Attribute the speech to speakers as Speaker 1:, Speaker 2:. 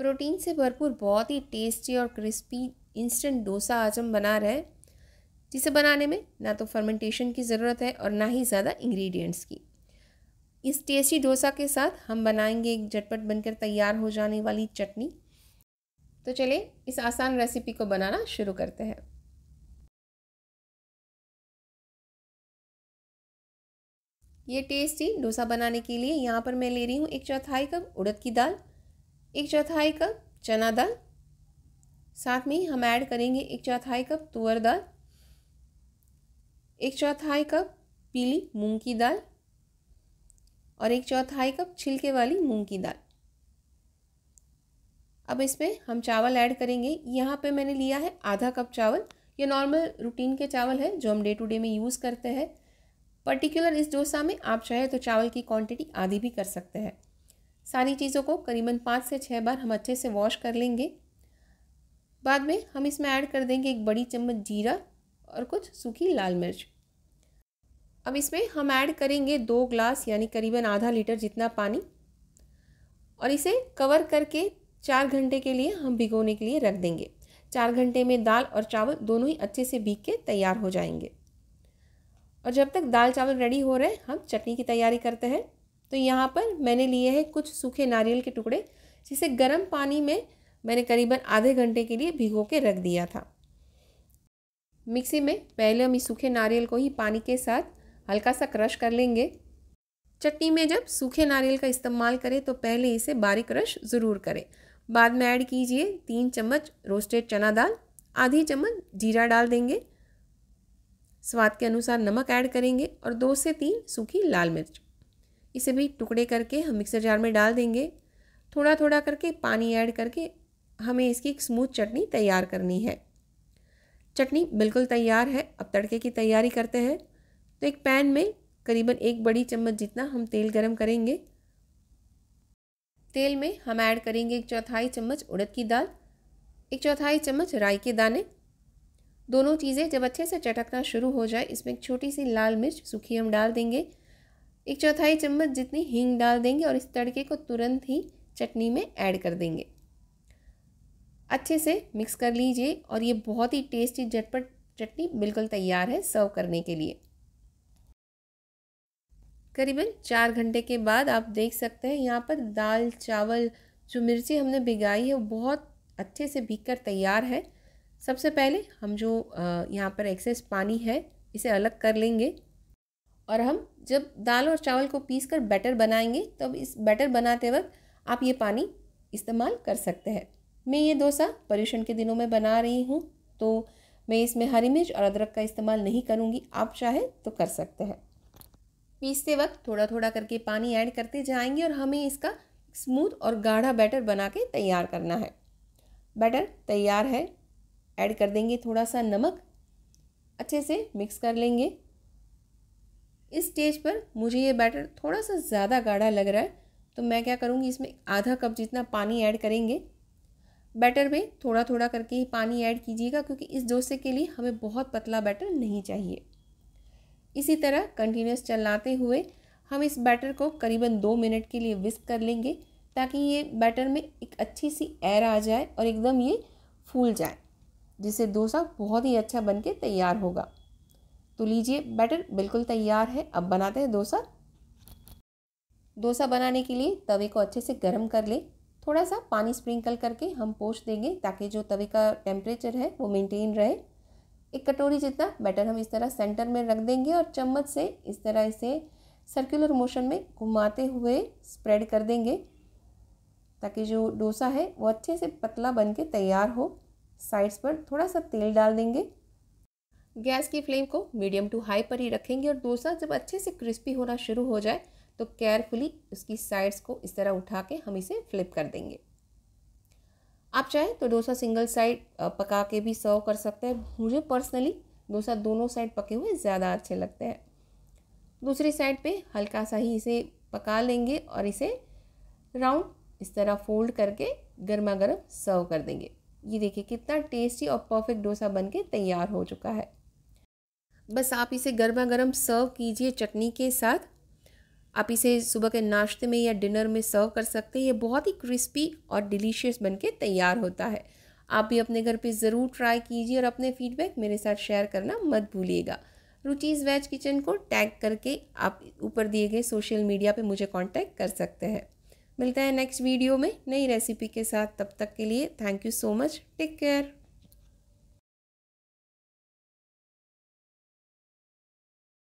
Speaker 1: protein से भरपूर बहुत ही टेस्टी और क्रिस्पी इंस्टेंट डोसा आज हम बना रहे हैं जिसे बनाने में ना तो फर्मेंटेशन की ज़रूरत है और ना ही ज़्यादा इंग्रेडिएंट्स की इस टेस्टी डोसा के साथ हम बनाएंगे एक झटपट बनकर तैयार हो जाने वाली चटनी तो चलिए इस आसान रेसिपी को बनाना शुरू करते हैं ये टेस्टी डोसा बनाने के लिए यहाँ पर मैं ले रही हूँ एक चौथाई कप उड़द की दाल एक चौथाई कप चना दाल साथ में हम ऐड करेंगे एक चौथाई कप तुअर दाल एक चौथाई कप पीली मूंग की दाल और एक चौथाई कप छिलके वाली मूंग की दाल अब इसमें हम चावल ऐड करेंगे यहाँ पे मैंने लिया है आधा कप चावल ये नॉर्मल रूटीन के चावल है जो हम डे टू डे में यूज़ करते हैं पर्टिकुलर इस डोसा में आप चाहे तो चावल की क्वांटिटी आधी भी कर सकते हैं सारी चीज़ों को करीबन पाँच से छः बार हम अच्छे से वॉश कर लेंगे बाद में हम इसमें ऐड कर देंगे एक बड़ी चम्मच जीरा और कुछ सूखी लाल मिर्च अब इसमें हम ऐड करेंगे दो ग्लास यानी करीबन आधा लीटर जितना पानी और इसे कवर करके चार घंटे के लिए हम भिगोने के लिए रख देंगे चार घंटे में दाल और चावल दोनों ही अच्छे से भीग के तैयार हो जाएंगे और जब तक दाल चावल रेडी हो रहे हम चटनी की तैयारी करते हैं तो यहाँ पर मैंने लिए हैं कुछ सूखे नारियल के टुकड़े जिसे गर्म पानी में मैंने करीबन आधे घंटे के लिए भिगो के रख दिया था मिक्सी में पहले हम इस सूखे नारियल को ही पानी के साथ हल्का सा क्रश कर लेंगे चटनी में जब सूखे नारियल का इस्तेमाल करें तो पहले इसे बारीक क्रश ज़रूर करें बाद में ऐड कीजिए तीन चम्मच रोस्टेड चना दाल आधी चम्मच जीरा डाल देंगे स्वाद के अनुसार नमक ऐड करेंगे और दो से तीन सूखी लाल मिर्च इसे भी टुकड़े करके हम मिक्सर जार में डाल देंगे थोड़ा थोड़ा करके पानी ऐड करके हमें इसकी एक स्मूथ चटनी तैयार करनी है चटनी बिल्कुल तैयार है अब तड़के की तैयारी करते हैं तो एक पैन में करीबन एक बड़ी चम्मच जितना हम तेल गरम करेंगे तेल में हम ऐड करेंगे एक चौथाई चम्मच उड़द की दाल एक चौथाई चम्मच राई के दाने दोनों चीज़ें जब अच्छे से चटकना शुरू हो जाए इसमें एक छोटी सी लाल मिर्च सूखी हम डाल देंगे एक चौथाई चम्मच जितनी हींग डाल देंगे और इस तड़के को तुरंत ही चटनी में ऐड कर देंगे अच्छे से मिक्स कर लीजिए और ये बहुत ही टेस्टी झटपट चटनी बिल्कुल तैयार है सर्व करने के लिए करीबन चार घंटे के बाद आप देख सकते हैं यहाँ पर दाल चावल जो मिर्ची हमने भिगाई है वो बहुत अच्छे से भीग कर तैयार है सबसे पहले हम जो यहाँ पर एक्सेस पानी है इसे अलग कर लेंगे और हम जब दाल और चावल को पीस कर बैटर बनाएंगे तब इस बैटर बनाते वक्त आप ये पानी इस्तेमाल कर सकते हैं मैं ये डोसा पर्यूषण के दिनों में बना रही हूँ तो मैं इसमें हरी मिर्च और अदरक का इस्तेमाल नहीं करूँगी आप चाहे तो कर सकते हैं पीसते वक्त थोड़ा थोड़ा करके पानी ऐड करते जाएंगे और हमें इसका स्मूथ और गाढ़ा बैटर बना के तैयार करना है बैटर तैयार है ऐड कर देंगे थोड़ा सा नमक अच्छे से मिक्स कर लेंगे इस स्टेज पर मुझे ये बैटर थोड़ा सा ज़्यादा गाढ़ा लग रहा है तो मैं क्या करूँगी इसमें आधा कप जितना पानी ऐड करेंगे बैटर में थोड़ा थोड़ा करके ही पानी ऐड कीजिएगा क्योंकि इस डोसे के लिए हमें बहुत पतला बैटर नहीं चाहिए इसी तरह कंटिन्यूस चलाते हुए हम इस बैटर को करीबन दो मिनट के लिए विस्क कर लेंगे ताकि ये बैटर में एक अच्छी सी एयर आ जाए और एकदम ये फूल जाए जिससे डोसा बहुत ही अच्छा बन के तैयार होगा तो लीजिए बैटर बिल्कुल तैयार है अब बनाते हैं डोसा डोसा बनाने के लिए तवे को अच्छे से गर्म कर लें थोड़ा सा पानी स्प्रिंकल करके हम पोष देंगे ताकि जो तवे का टेम्परेचर है वो मेंटेन रहे एक कटोरी जितना बैटर हम इस तरह सेंटर में रख देंगे और चम्मच से इस तरह इसे सर्कुलर मोशन में घुमाते हुए स्प्रेड कर देंगे ताकि जो डोसा है वो अच्छे से पतला बन के तैयार हो साइड्स पर थोड़ा सा तेल डाल देंगे गैस की फ्लेम को मीडियम टू हाई पर ही रखेंगे और डोसा जब अच्छे से क्रिस्पी होना शुरू हो जाए तो केयरफुली उसकी साइड्स को इस तरह उठा के हम इसे फ्लिप कर देंगे आप चाहें तो डोसा सिंगल साइड पका के भी सर्व कर सकते हैं मुझे पर्सनली डोसा दोनों साइड पके हुए ज़्यादा अच्छे लगते हैं दूसरी साइड पे हल्का सा ही इसे पका लेंगे और इसे राउंड इस तरह फोल्ड करके गर्मा गर्म सर्व कर देंगे ये देखिए कितना टेस्टी और परफेक्ट डोसा बनके तैयार हो चुका है बस आप इसे गर्मा गर्म सर्व कीजिए चटनी के साथ आप इसे सुबह के नाश्ते में या डिनर में सर्व कर सकते हैं ये बहुत ही क्रिस्पी और डिलीशियस बन के तैयार होता है आप भी अपने घर पे ज़रूर ट्राई कीजिए और अपने फीडबैक मेरे साथ शेयर करना मत भूलिएगा रुचिज़ वेज किचन को टैग करके आप ऊपर दिए गए सोशल मीडिया पे मुझे कांटेक्ट कर सकते हैं मिलता है नेक्स्ट वीडियो में नई रेसिपी के साथ तब तक के लिए thank you so much take care